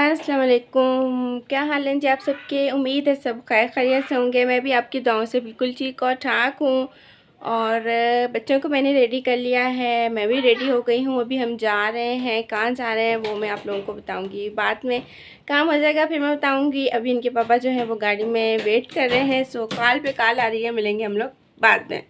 असलकुम क्या हाल है जी आप सबके उम्मीद है सब खैर खैरियत से होंगे मैं भी आपकी दुआओं से बिल्कुल ठीक और ठाक हूँ और बच्चों को मैंने रेडी कर लिया है मैं भी रेडी हो गई हूँ अभी हम जा रहे हैं कहाँ जा रहे हैं वो मैं आप लोगों को बताऊँगी बाद में काम हो जाएगा फिर मैं बताऊँगी अभी इनके पापा जो है वो गाड़ी में वेट कर रहे हैं सो कॉल पे कॉल आ रही है मिलेंगे हम लोग बाद में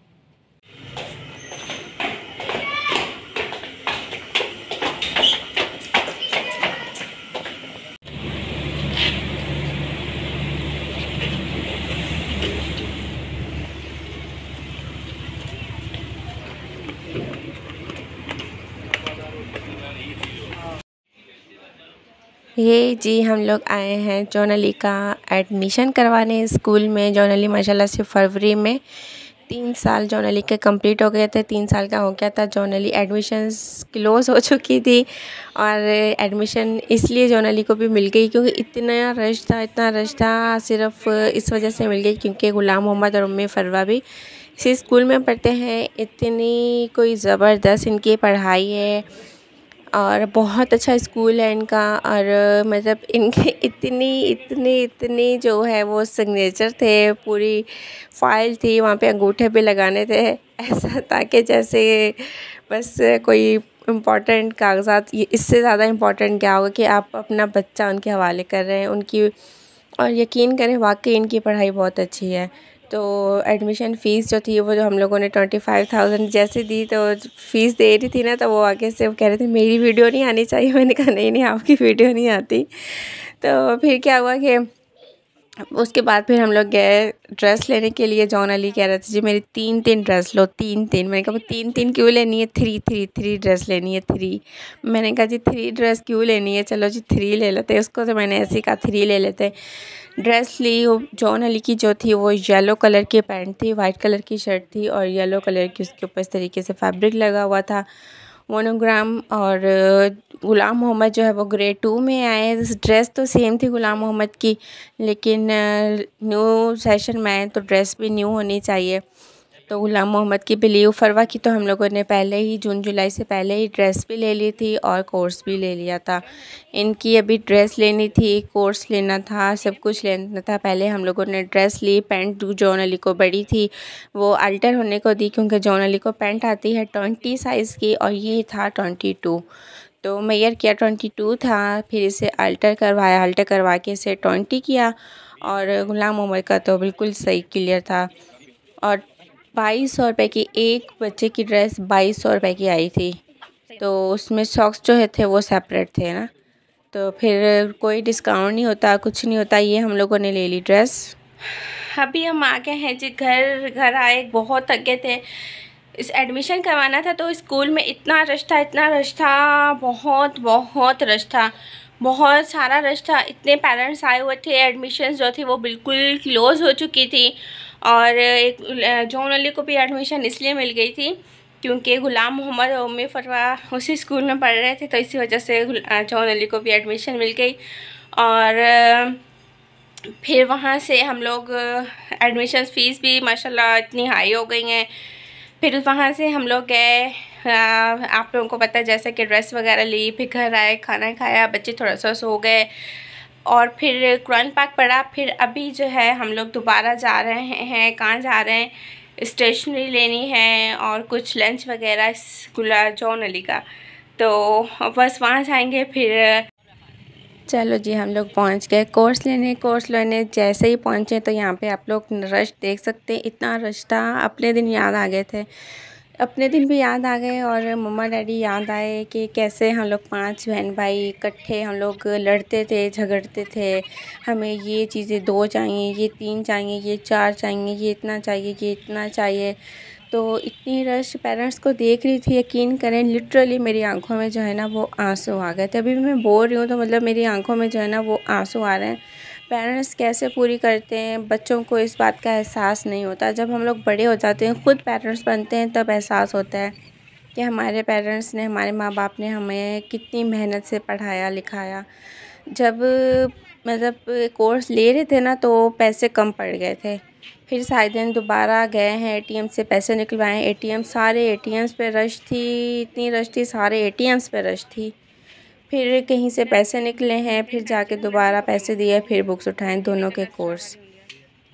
ये जी हम लोग आए हैं जोनली का एडमिशन करवाने स्कूल में जोनली माशाल्लाह से फरवरी में तीन साल जोनली के कंप्लीट हो गए थे तीन साल का हो गया था जोनली एडमिशन क्लोज़ हो चुकी थी और एडमिशन इसलिए जोनली को भी मिल गई क्योंकि इतना रश था इतना रश था सिर्फ इस वजह से मिल गई क्योंकि ग़ुलाम मोहम्मद और उम्मी फरवा भी इसी स्कूल में पढ़ते हैं इतनी कोई ज़बरदस्त इनकी पढ़ाई है और बहुत अच्छा स्कूल है इनका और मतलब इनके इतनी इतनी इतनी जो है वो सिग्नेचर थे पूरी फाइल थी वहाँ पे अंगूठे भी लगाने थे ऐसा ताकि जैसे बस कोई इम्पॉर्टेंट कागजात इससे ज़्यादा इम्पॉर्टेंट क्या होगा कि आप अपना बच्चा उनके हवाले कर रहे हैं उनकी और यकीन करें वाकई इनकी पढ़ाई बहुत अच्छी है तो एडमिशन फ़ीस जो थी वो जो हम लोगों ने ट्वेंटी फाइव थाउजेंड जैसे दी तो फ़ीस दे रही थी ना तो वो आगे से वो कह रहे थे मेरी वीडियो नहीं आनी चाहिए मैंने कहा नहीं नहीं आपकी वीडियो नहीं आती तो फिर क्या हुआ कि उसके बाद फिर हम लोग गए ड्रेस लेने के लिए जॉन अली कह रहे थे जी मेरी तीन तीन ड्रेस लो तीन तीन मैंने कहा तीन तीन क्यों लेनी है थ्री थ्री थ्री ड्रेस लेनी है थ्री मैंने कहा जी थ्री ड्रेस क्यों लेनी है चलो जी थ्री ले लेते उसको तो मैंने ऐसे ही कहा थ्री ले लेते ड्रेस ली वो जॉन अली की जो थी वो येलो कलर की पैंट थी वाइट कलर की शर्ट थी और येलो कलर की उसके ऊपर इस तरीके से फैब्रिक लगा हुआ था मोनोग्राम और uh, गुलाम मोहम्मद जो है वो ग्रेड टू में आए ड्रेस तो सेम थी गुलाम मोहम्मद की लेकिन न्यू uh, सेशन में आए तो ड्रेस भी न्यू होनी चाहिए तो ग़ुलाम मोहम्मद की बिलीव फरवा की तो हम लोगों ने पहले ही जून जुलाई से पहले ही ड्रेस भी ले ली थी और कोर्स भी ले लिया था इनकी अभी ड्रेस लेनी थी कोर्स लेना था सब कुछ लेना था पहले हम लोगों ने ड्रेस ली पेंट जॉन अली को बड़ी थी वो अल्टर होने को दी क्योंकि जॉन अली को पेंट आती है ट्वेंटी साइज़ की और ये था ट्वेंटी टू तो मैयर किया ट्वेंटी टू था फिर इसे अल्टर करवाया अल्टर करवा के इसे ट्वेंटी किया और गुलाम उमर का तो बिल्कुल सही क्लियर था और बाईस सौ रुपये की एक बच्चे की ड्रेस बाईस सौ रुपये की आई थी तो उसमें सॉक्स जो है थे वो सेपरेट थे ना तो फिर कोई डिस्काउंट नहीं होता कुछ नहीं होता ये हम लोगों ने ले ली ड्रेस अभी हम आ गए हैं जी घर घर आए बहुत थके थे इस एडमिशन करवाना था तो स्कूल में इतना रश था इतना रश था बहुत बहुत रश था बहुत सारा रश था इतने पेरेंट्स आए हुए थे एडमिशन जो थी वो बिल्कुल क्लोज़ हो चुकी थी और एक जॉन अली को भी एडमिशन इसलिए मिल गई थी क्योंकि ग़ुलाम मोहम्मद और उम्मी फरवा उसी स्कूल में पढ़ रहे थे तो इसी वजह से जॉन अली को भी एडमिशन मिल गई और फिर वहाँ से हम लोग एडमिशन फ़ीस भी माशाल्लाह इतनी हाई हो गई हैं फिर वहाँ से हम लोग गए आप लोगों को पता है जैसे कि ड्रेस वगैरह ली फिर घर आए खाना खाया बच्चे थोड़ा सा सो गए और फिर कुरान पाक पढ़ा फिर अभी जो है हम लोग दोबारा जा रहे हैं कहाँ जा रहे हैं स्टेशनरी लेनी है और कुछ लंच वगैरह गुला जौन अली का तो बस वहाँ जाएंगे फिर चलो जी हम लोग पहुँच गए कोर्स लेने कोर्स लेने जैसे ही पहुँचे तो यहाँ पे आप लोग रश देख सकते हैं इतना रश था अपने दिन याद आ गए थे अपने दिन भी याद आ गए और मम्मा डैडी याद आए कि कैसे हम लोग पांच बहन भाई इकट्ठे हम लोग लड़ते थे झगड़ते थे हमें ये चीज़ें दो चाहिए ये तीन चाहिए ये चार चाहिए ये इतना चाहिए ये इतना चाहिए तो इतनी रश पेरेंट्स को देख रही थी यकीन करें लिटरली मेरी आंखों में जो है ना वो आंसू आ गए थे अभी मैं बोल रही हूँ तो मतलब मेरी आंखों में जो है ना वो आंसू आ रहे हैं पेरेंट्स कैसे पूरी करते हैं बच्चों को इस बात का एहसास नहीं होता जब हम लोग बड़े हो जाते हैं ख़ुद पेरेंट्स बनते हैं तब एहसास होता है कि हमारे पेरेंट्स ने हमारे माँ बाप ने हमें कितनी मेहनत से पढ़ाया लिखाया जब मतलब कोर्स ले रहे थे ना तो पैसे कम पड़ गए थे फिर सारे दिन दोबारा गए हैं एटीएम से पैसे निकलवाएं एटीएम सारे एटीएम्स पे रश थी इतनी रश थी सारे एटीएम्स पे रश थी फिर कहीं से पैसे निकले हैं फिर जाके दोबारा पैसे दिए फिर बुक्स उठाएं दोनों के कोर्स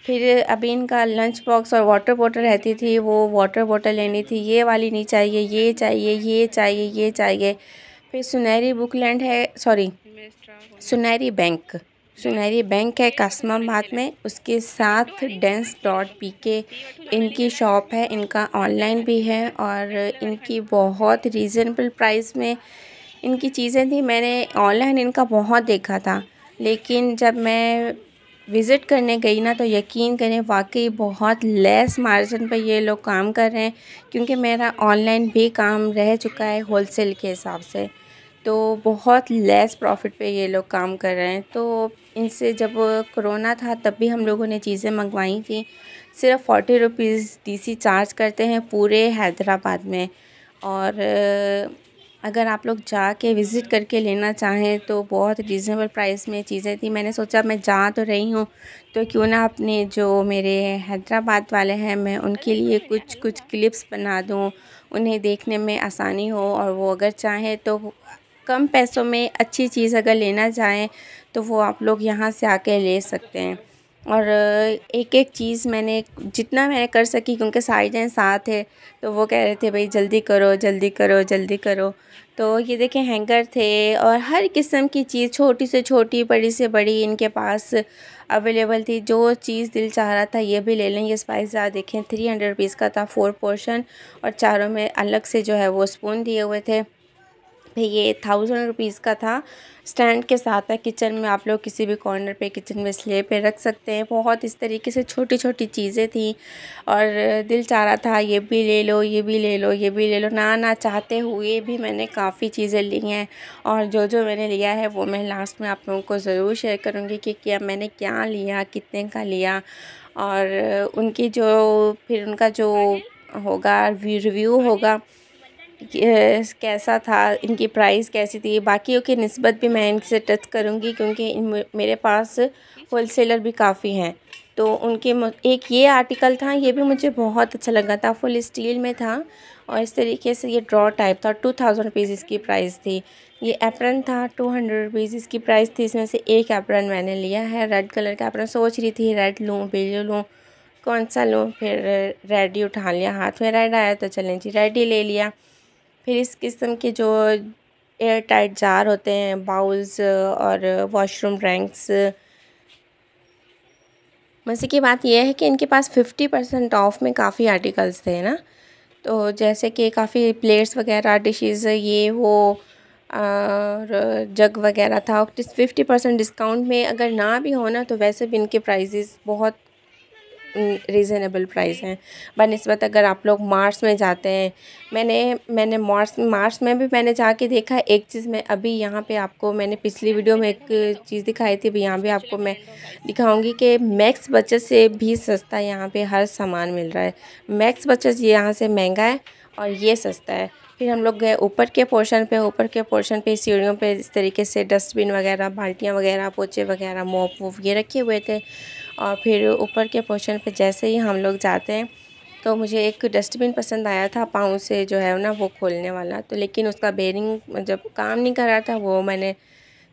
फिर अभी इनका लंच बॉक्स और वाटर बॉटल रहती थी वो वाटर बॉटल लेनी थी ये वाली नहीं चाहिए ये चाहिए ये चाहिए ये चाहिए फिर सुनहरी बुक लैंड है सॉरी सुनहरी बैंक सुनहरी बैंक है कासमाबाद में उसके साथ डेंस डॉट पी के इनकी शॉप है इनका ऑनलाइन भी है और इनकी बहुत रीज़नेबल प्राइस में इनकी चीज़ें थी मैंने ऑनलाइन इनका बहुत देखा था लेकिन जब मैं विज़िट करने गई ना तो यकीन करें वाकई बहुत लेस मार्जिन पर ये लोग काम कर रहे हैं क्योंकि मेरा ऑनलाइन भी काम रह चुका है होलसेल के हिसाब से तो बहुत लेस प्रॉफिट पे ये लोग काम कर रहे हैं तो इनसे जब कोरोना था तब भी हम लोगों ने चीज़ें मंगवाई थी सिर्फ फोर्टी रुपीज़ डी चार्ज करते हैं पूरे हैदराबाद में और अगर आप लोग जा के विज़िट करके लेना चाहें तो बहुत रीज़नेबल प्राइस में चीज़ें थी मैंने सोचा मैं जा तो रही हूँ तो क्यों ना अपने जो मेरे हैदराबाद वाले हैं मैं उनके लिए कुछ कुछ क्लिप्स बना दूँ उन्हें देखने में आसानी हो और वो अगर चाहें तो कम पैसों में अच्छी चीज़ अगर लेना चाहें तो वो आप लोग यहाँ से आके ले सकते हैं और एक एक चीज़ मैंने जितना मैंने कर सकी क्योंकि सारी जन साथ है तो वो कह रहे थे भाई जल्दी करो जल्दी करो जल्दी करो तो ये देखें हैंगर थे और हर किस्म की चीज़ छोटी से छोटी बड़ी से बड़ी इनके पास अवेलेबल थी जो चीज़ दिल चाह रहा था ये भी ले लें ये स्पाइस ज़्यादा देखें थ्री हंड्रेड रुपीज़ का था फोर पोर्शन और चारों में अलग से जो है वो स्पून दिए हुए थे ये थाउजेंड रुपीज़ का था स्टैंड के साथ है किचन में आप लोग किसी भी कॉर्नर पे किचन में स्ले पे रख सकते हैं बहुत इस तरीके से छोटी छोटी चीज़ें थी और दिल चाह रहा था ये भी ले लो ये भी ले लो ये भी ले लो ना ना चाहते हुए भी मैंने काफ़ी चीज़ें ली हैं और जो जो मैंने लिया है वो मैं लास्ट में आप लोगों को ज़रूर शेयर करूँगी कि क्या मैंने क्या लिया कितने का लिया और उनकी जो फिर उनका जो होगा रिव्यू होगा कैसा था इनकी प्राइस कैसी थी बाकियों की नस्बत भी मैं इनसे टच करूँगी क्योंकि मेरे पास होल सेलर भी काफ़ी हैं तो उनके एक ये आर्टिकल था ये भी मुझे बहुत अच्छा लगा था फुल स्टील में था और इस तरीके से ये ड्रॉ टाइप था टू थाउजेंड रुपीज़ इसकी प्राइस थी ये एप्रन था टू हंड्रेड रुपीज़ इसकी प्राइस थी इसमें से एक एप्रन मैंने लिया है रेड कलर का एप्रन सोच रही थी रेड लूँ बिलू लूँ कौन सा लूँ फिर रेड ही उठा लिया हाथ में रेड आया तो चलें जी रेड ही ले लिया फिर इस किस्म के जो एयर टाइट जार होते हैं बाउल्स और वॉशरूम रैंक्स मज़े की बात यह है कि इनके पास फिफ्टी परसेंट ऑफ में काफ़ी आर्टिकल्स थे ना तो जैसे कि काफ़ी प्लेट्स वगैरह डिशेस ये वो और जग वगैरह था और फिफ्टी परसेंट डिस्काउंट में अगर ना भी हो ना तो वैसे भी इनके प्राइजेस बहुत रीज़नेबल प्राइस हैं बनस्बत अगर आप लोग मार्स में जाते हैं मैंने मैंने मार्स मार्स में भी मैंने जाके देखा एक चीज़ में अभी यहाँ पे आपको मैंने पिछली वीडियो में एक चीज़ दिखाई थी अभी यहाँ भी आपको मैं दिखाऊंगी कि मैक्स बचत से भी सस्ता यहाँ पे हर सामान मिल रहा है मैक्स बचत यहाँ से महंगा है और ये सस्ता है फिर हम लोग गए ऊपर के पोर्शन पे ऊपर के पोर्शन पे सीढ़ियों पे इस तरीके से डस्टबिन वगैरह बाल्टियाँ वगैरह पोचे वगैरह मोप वोप ये रखे हुए थे और फिर ऊपर के पोर्शन पे जैसे ही हम लोग जाते हैं तो मुझे एक डस्टबिन पसंद आया था पाँव से जो है ना वो खोलने वाला तो लेकिन उसका बेरिंग जब काम नहीं कर रहा था वो मैंने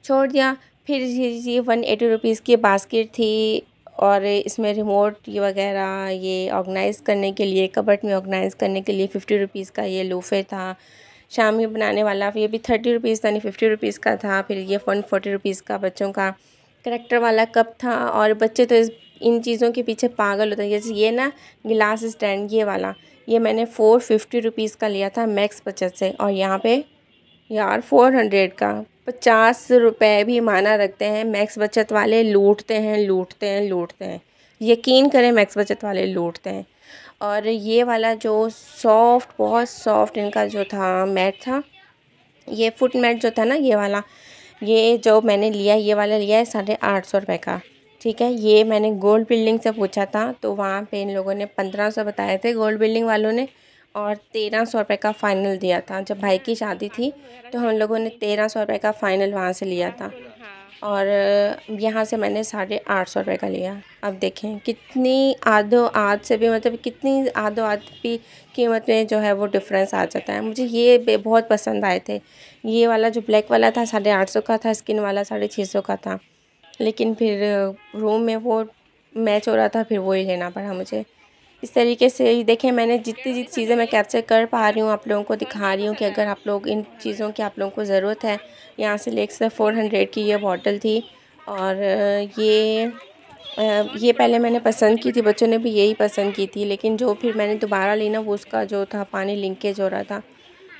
छोड़ दिया फिर ये वन एटी रुपीज़ की बास्केट थी और इसमें रिमोट ये वगैरह ये ऑर्गेनाइज़ करने के लिए कबट में ऑर्गेनाइज़ करने के लिए फ़िफ्टी रुपीज़ का ये लोफे था शामी बनाने वाला ये भी थर्टी रुपीज़ यानी फिफ्टी रुपीज़ का था फिर ये वन फोर्टी रुपीज़ का बच्चों का करेक्टर वाला कप था और बच्चे तो इस इन चीज़ों के पीछे पागल होते हैं जैसे ये ना गिलास स्टैंड ये वाला ये मैंने फ़ोर फिफ्टी रुपीज़ का लिया था मैक्स बचत से और यहाँ पे यार फोर हंड्रेड का पचास रुपए भी माना रखते हैं मैक्स बचत वाले लूटते हैं लूटते हैं लूटते हैं यकीन करें मैक्स बचत वाले लूटते हैं और ये वाला जो सॉफ्ट बहुत सॉफ्ट इनका जो था मैट था ये फुट मैट जो था ना ये वाला ये जो मैंने लिया ये वाला लिया है साढ़े आठ सौ रुपये का ठीक है ये मैंने गोल्ड बिल्डिंग से पूछा था तो वहाँ पे इन लोगों ने पंद्रह सौ बताए थे गोल्ड बिल्डिंग वालों ने और तेरह सौ रुपये का फ़ाइनल दिया था जब भाई की शादी थी तो हम लोगों ने तेरह सौ रुपये का फ़ाइनल वहाँ से लिया था और यहाँ से मैंने साढ़े आठ सौ रुपये का लिया अब देखें कितनी आधो आध से भी मतलब कितनी आधो आध भी कीमत में जो है वो डिफरेंस आ जाता है मुझे ये बहुत पसंद आए थे ये वाला जो ब्लैक वाला था साढ़े आठ सौ का था स्किन वाला साढ़े छः सौ का था लेकिन फिर रूम में वो मैच हो रहा था फिर वो ही लेना पड़ा मुझे इस तरीके से ही देखें मैंने जितनी जितनी चीज़ें मैं कैप्चर कर पा रही हूँ आप लोगों को दिखा रही हूँ कि अगर आप लोग इन चीज़ों की आप लोगों को ज़रूरत है यहाँ से लेकर फोर हंड्रेड की ये बॉटल थी और ये ये पहले मैंने पसंद की थी बच्चों ने भी यही पसंद की थी लेकिन जो फिर मैंने दोबारा लेना वो उसका जो था पानी लिंकेज हो रहा था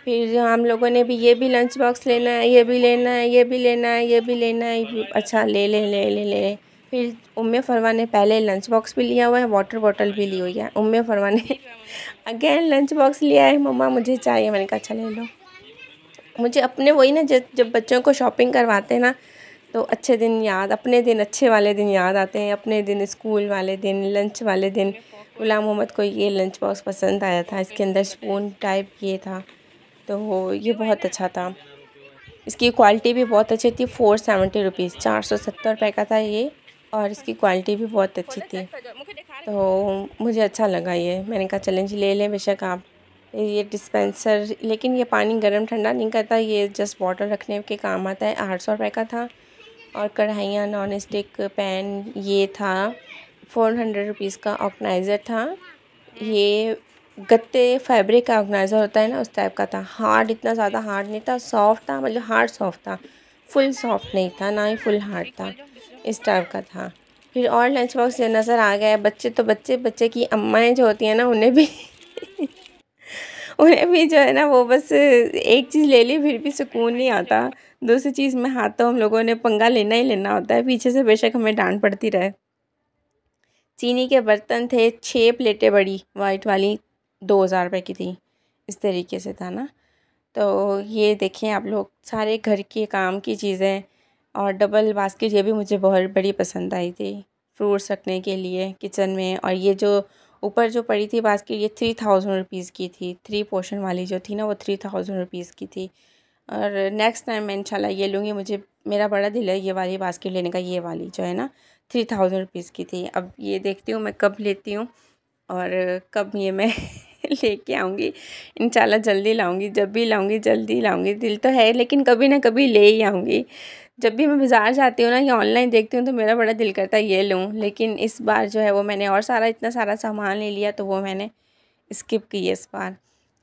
फिर हम लोगों ने भी ये भी लंच बॉक्स लेना है ये भी लेना है ये भी लेना है ये भी लेना है अच्छा ले ले ले ले ले फिर उम्मे फरवा ने पहले लंच बॉक्स भी लिया हुआ है वाटर बॉटल भी ली हुई है उम्मे फरवा ने अगेन लंच बॉक्स लिया है मम्मा मुझे चाहिए मैंने कहा अच्छा ले लो मुझे अपने वही ना जब जब बच्चों को शॉपिंग करवाते हैं ना तो अच्छे दिन याद अपने दिन अच्छे वाले दिन याद आते हैं अपने दिन स्कूल वाले दिन लंच वाले दिन गुलाम मोहम्मद को ये लंच बॉक्स पसंद आया था इसके अंदर स्पून टाइप ये था तो ये बहुत अच्छा था इसकी क्वालिटी भी बहुत अच्छी थी फ़ोर सेवेंटी रुपीज़ चार सौ सत्तर रुपये का था ये और इसकी क्वालिटी भी बहुत अच्छी थी तो मुझे अच्छा लगा ये मैंने कहा चैलेंज ले लें बेशक आप ये डिस्पेंसर लेकिन ये पानी गर्म ठंडा नहीं करता ये जस्ट वाटर रखने के काम आता है आठ सौ रुपये का था और कढ़ाइयाँ नॉन स्टिक पैन ये था फ़ोर हंड्रेड रुपीज़ का ऑर्गनाइज़र था ये गत्ते फैब्रिक का ऑर्गनाइज़र होता है ना उस टाइप का था हार्ड इतना ज़्यादा हार्ड नहीं था सॉफ्ट था मतलब हार्ड सॉफ्ट था फुल सॉफ्ट नहीं था ना ही फुल हार्ड था इस टाइप का था फिर और लंच बॉक्स जो नज़र आ गया बच्चे तो बच्चे बच्चे की अम्माएँ जो होती हैं ना उन्हें भी उन्हें भी जो है ना वो बस एक चीज़ ले ली फिर भी सुकून नहीं आता दूसरी चीज़ में हाथ तो हम लोगों ने पंगा लेना ही लेना होता है पीछे से बेशक हमें डांट पड़ती रहे चीनी के बर्तन थे छः प्लेटें बड़ी वाइट वाली दो हज़ार रुपये की थी इस तरीके से था ना तो ये देखें आप लोग सारे घर के काम की चीज़ें और डबल बास्केट ये भी मुझे बहुत बड़ी पसंद आई थी फ्रूट्स रखने के लिए किचन में और ये जो ऊपर जो पड़ी थी बास्केट ये थ्री थाउजेंड रुपीज़ की थी थ्री पोर्शन वाली जो थी ना वो थ्री थाउजेंड रुपीज़ की थी और नेक्स्ट टाइम मैं इंशाल्लाह ये लूँगी मुझे मेरा बड़ा दिल है ये वाली बास्केट लेने का ये वाली जो है ना थ्री थाउजेंड रुपीज़ की थी अब ये देखती हूँ मैं कब लेती हूँ और कब ये मैं लेके आऊँगी इंशाल्लाह जल्दी लाऊँगी जब भी लाऊँगी जल्दी लाऊँगी दिल तो है लेकिन कभी ना कभी ले ही आऊँगी जब भी मैं बाज़ार जाती हूँ ना या ऑनलाइन देखती हूँ तो मेरा बड़ा दिल करता है ये लूँ लेकिन इस बार जो है वो मैंने और सारा इतना सारा सामान ले लिया तो वो मैंने स्किप की है इस बार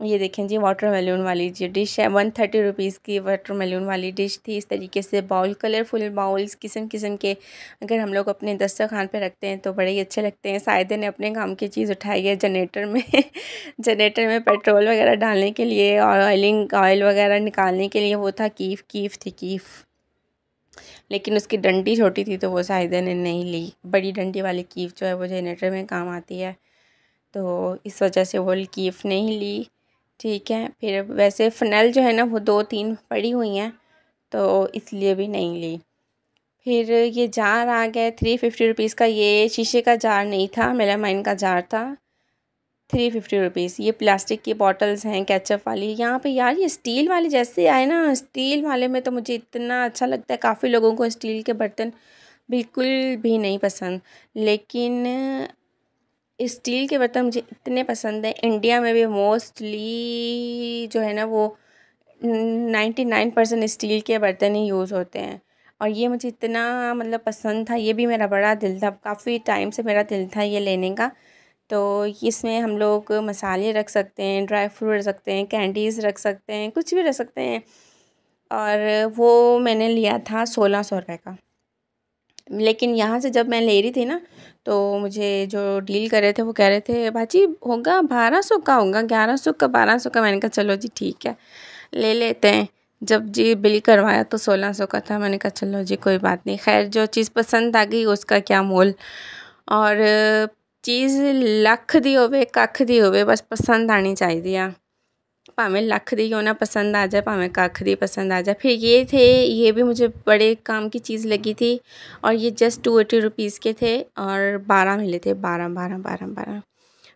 ये देखें जी वाटर मेलून वाली जो डिश है वन थर्टी रुपीज़ की वाटर मेलून वाली डिश थी इस तरीके से बाउल कलरफुल बाउल्स किस्म किस्म के अगर हम लोग अपने दस्तरखान पर रखते हैं तो बड़े ही अच्छे लगते हैं सायदे ने अपने काम की चीज़ उठाई है जनरेटर में जनरेटर में पेट्रोल वगैरह डालने के लिए और ऑयलिंग ऑयल वगैरह निकालने के लिए वो था कीफ कीफ थी कीफ़ लेकिन उसकी डंडी छोटी थी तो वो शायद ने नहीं ली बड़ी डंडी वाली कीफ जो है वो जनरेटर में काम आती है तो इस वजह से वो कीफ नहीं ली ठीक है फिर वैसे फनैल जो है ना वो दो तीन पड़ी हुई हैं तो इसलिए भी नहीं ली फिर ये जार आ गया थ्री फिफ्टी रुपीज़ का ये शीशे का जार नहीं था मेलामाइन का जार था थ्री फिफ्टी रुपीज़ ये प्लास्टिक की बॉटल्स हैं कैचअप वाली यहाँ पे यार ये स्टील वाले जैसे आए ना स्टील वाले में तो मुझे इतना अच्छा लगता है काफ़ी लोगों को स्टील के बर्तन बिल्कुल भी नहीं पसंद लेकिन स्टील के बर्तन मुझे इतने पसंद हैं इंडिया में भी मोस्टली जो है ना वो नाइन्टी नाइन परसेंट स्टील के बर्तन ही यूज़ होते हैं और ये मुझे इतना मतलब पसंद था ये भी मेरा बड़ा दिल था काफ़ी टाइम से मेरा दिल था ये लेने का तो इसमें हम लोग मसाले रख सकते हैं ड्राई फ्रूट रख सकते हैं कैंडीज़ रख सकते हैं कुछ भी रख सकते हैं और वो मैंने लिया था सोलह सौ रुपये का लेकिन यहाँ से जब मैं ले रही थी ना तो मुझे जो डील कर रहे थे वो कह रहे थे भाजी होगा बारह सौ का होगा ग्यारह सौ का बारह सौ का मैंने कहा चलो जी ठीक है ले लेते हैं जब जी बिल करवाया तो सोलह सौ का था मैंने कहा चलो जी कोई बात नहीं खैर जो चीज़ पसंद आ गई उसका क्या मोल और चीज़ लख दी हो कख दी हो बस पसंद आनी चाहिए आ भावें लख दी क्यों ना पसंद आ जाए भावें कख दी पसंद आ जाए फिर ये थे ये भी मुझे बड़े काम की चीज़ लगी थी और ये जस्ट टू एटी रुपीज़ के थे और बारह मिले थे बारह बारह बारह बारह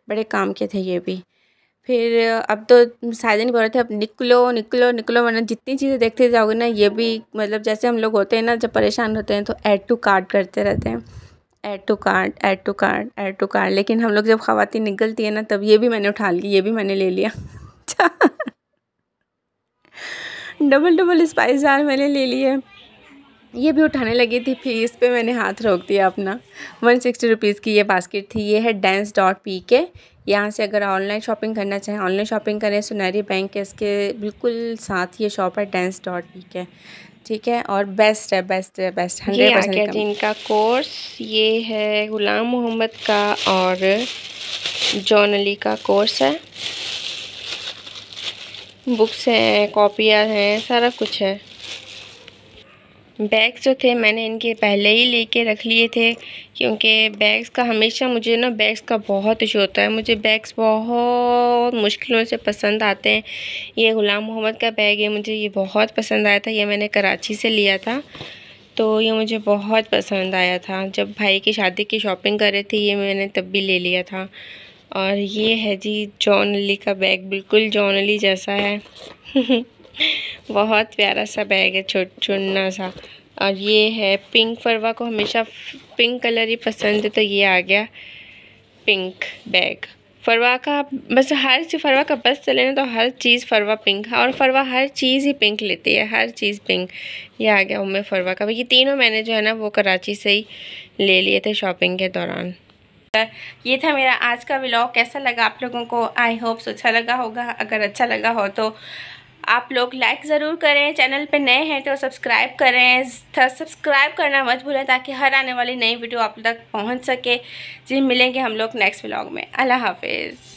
बड़े काम के थे ये भी फिर अब तो शायद नहीं बोल रहे थे अब निकलो निकलो निकलो वरना जितनी चीज़ें देखते जाओगे ना ये भी मतलब जैसे हम लोग होते हैं ना जब परेशान होते हैं तो ऐड टू कार्ड करते रहते हैं ऐड टू तो कार्ड ऐड टू तो कार्ड ऐड टू तो कार्ड लेकिन हम लोग जब खातन निकलती है ना तब ये भी मैंने उठा ली ये भी मैंने ले लिया डबल डबल स्पाइस जार मैंने ले लिए ये भी उठाने लगी थी फिर इस पर मैंने हाथ रोक दिया अपना वन सिक्सटी रुपीज़ की ये बास्केट थी ये है डेंस डॉट पी के यहाँ से अगर ऑनलाइन शॉपिंग करना चाहें ऑनलाइन शॉपिंग करें सुनहरी बैंक के इसके बिल्कुल साथ ये शॉप है डेंस डॉट पी के ठीक है और बेस्ट है बेस्ट है बेस्ट हंड्रेड परसेंट इनका कोर्स ये है गुलाम मोहम्मद का और जॉन अली का कोर्स है बुक्स हैं कॉपियाँ हैं सारा कुछ है बैग्स जो थे मैंने इनके पहले ही लेके रख लिए थे क्योंकि बैग्स का हमेशा मुझे ना बैग्स का बहुत इशू होता है मुझे बैग्स बहुत मुश्किलों से पसंद आते हैं ये ग़ुलाम मोहम्मद का बैग है मुझे ये बहुत पसंद आया था ये मैंने कराची से लिया था तो ये मुझे बहुत पसंद आया था जब भाई की शादी की शॉपिंग कर रहे थे ये मैंने तब भी ले लिया था और ये है जी जॉन अली का बैग बिल्कुल जॉन अली जैसा है बहुत प्यारा सा बैग है छोट चुनना सा और ये है पिंक फरवा को हमेशा पिंक कलर ही पसंद है तो ये आ गया पिंक बैग फरवा का बस हर चीज़ फरवा का बस चले ना तो हर चीज़ फरवा पिंक और फरवा हर चीज़ ही पिंक लेती है हर चीज़ पिंक ये आ गया उम्र फरवा का ये तीनों मैंने जो है ना वो कराची से ही ले लिए थे शॉपिंग के दौरान ये था मेरा आज का व्लॉग कैसा लगा आप लोगों को आई होप्स अच्छा लगा होगा अगर अच्छा लगा हो तो आप लोग लाइक ज़रूर करें चैनल पे नए हैं तो सब्सक्राइब करें सब्सक्राइब करना मत भूलें ताकि हर आने वाली नई वीडियो आप तक पहुंच सके जी मिलेंगे हम लोग नेक्स्ट ब्लॉग में अल्लाह हाफिज़